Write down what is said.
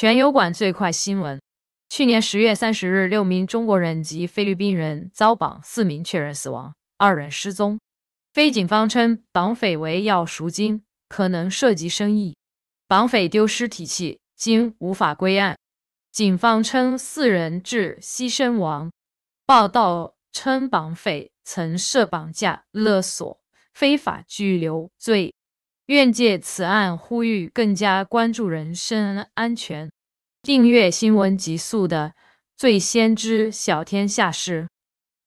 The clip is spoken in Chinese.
全油管最快新闻：去年十月三十日，六名中国人及菲律宾人遭绑，四名确认死亡，二人失踪。菲警方称，绑匪为要赎金，可能涉及生意。绑匪丢失体器，今无法归案。警方称四人窒息身亡。报道称，绑匪曾涉绑架、勒索、非法拘留罪。愿借此案呼吁，更加关注人身安全。订阅新闻极速的，最先知晓天下事。